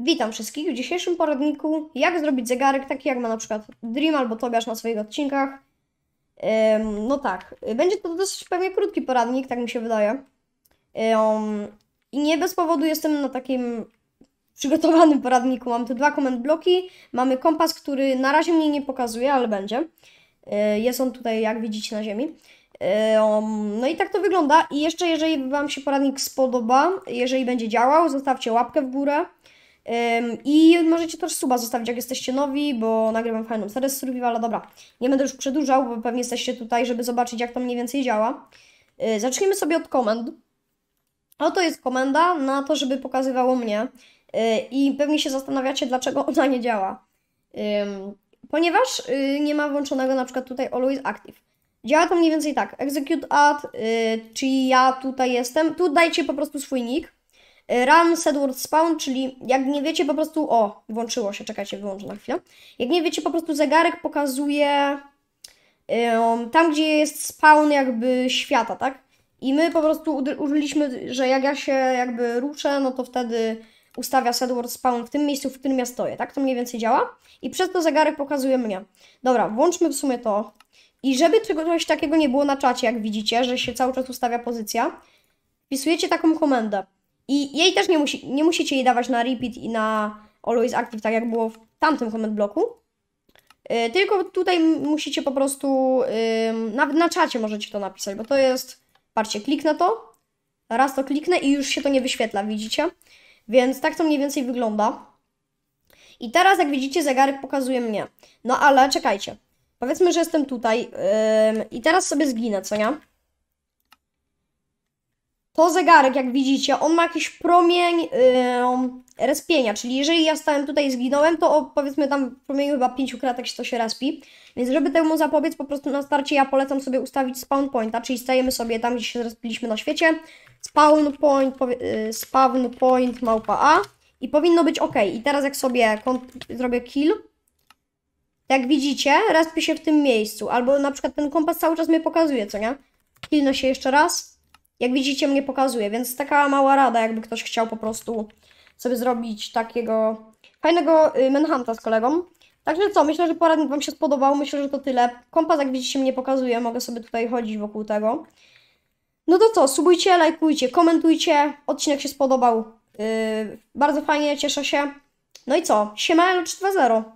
Witam wszystkich w dzisiejszym poradniku, jak zrobić zegarek taki jak ma na przykład Dream albo Tobiasz na swoich odcinkach. Um, no tak, będzie to dosyć pewnie krótki poradnik, tak mi się wydaje. Um, I nie bez powodu jestem na takim przygotowanym poradniku. Mam tu dwa komend bloki, mamy kompas, który na razie mnie nie pokazuje, ale będzie. E, jest on tutaj, jak widzicie, na ziemi. No i tak to wygląda. I jeszcze, jeżeli Wam się poradnik spodoba, jeżeli będzie działał, zostawcie łapkę w górę. I możecie też suba zostawić, jak jesteście nowi, bo nagrywam fajną serię z Survivala. Dobra, nie będę już przedłużał, bo pewnie jesteście tutaj, żeby zobaczyć, jak to mniej więcej działa. E, Zacznijmy sobie od komend. Oto jest komenda na to, żeby pokazywało mnie. E, I pewnie się zastanawiacie, dlaczego ona nie działa. Ponieważ e, nie ma włączonego na przykład tutaj Always Active. Działa to mniej więcej tak. Execute at, czy ja tutaj jestem. Tu dajcie po prostu swój nick Ram Sedward Spawn, czyli jak nie wiecie po prostu... O, włączyło się, czekajcie, wyłączę na chwilę. Jak nie wiecie po prostu zegarek pokazuje um, tam, gdzie jest spawn jakby świata, tak? I my po prostu użyliśmy, że jak ja się jakby ruszę, no to wtedy ustawia Sedward Spawn w tym miejscu, w którym ja stoję, tak? To mniej więcej działa. I przez to zegarek pokazuje mnie. Dobra, włączmy w sumie to. I żeby czegoś takiego nie było na czacie, jak widzicie, że się cały czas ustawia pozycja, wpisujecie taką komendę. I jej też nie, musi, nie musicie jej dawać na repeat i na always active, tak jak było w tamtym comment bloku. Yy, tylko tutaj musicie po prostu, yy, nawet na czacie możecie to napisać, bo to jest, patrzcie, kliknę to, raz to kliknę i już się to nie wyświetla, widzicie? Więc tak to mniej więcej wygląda. I teraz, jak widzicie, zegarek pokazuje mnie. No ale czekajcie, powiedzmy, że jestem tutaj yy, i teraz sobie zginę, co nie? To zegarek, jak widzicie, on ma jakiś promień yy, respienia, czyli jeżeli ja stałem tutaj i zginąłem, to o, powiedzmy tam w promieniu chyba 5 kratek się to się respi. Więc żeby temu zapobiec, po prostu na starcie ja polecam sobie ustawić spawn pointa, czyli stajemy sobie tam, gdzie się respiliśmy na świecie. Spawn point, powie, yy, spawn point małpa A i powinno być ok. I teraz jak sobie zrobię kill, jak widzicie, respi się w tym miejscu, albo na przykład ten kompas cały czas mnie pokazuje, co nie? Killnę się jeszcze raz. Jak widzicie, mnie pokazuje, więc taka mała rada, jakby ktoś chciał po prostu sobie zrobić takiego fajnego y, Manhunta z kolegą. Także co, myślę, że poradnik Wam się spodobał, myślę, że to tyle. Kompas, jak widzicie, mnie pokazuje, mogę sobie tutaj chodzić wokół tego. No to co, subujcie, lajkujcie, komentujcie, odcinek się spodobał. Yy, bardzo fajnie, cieszę się. No i co, siema L320.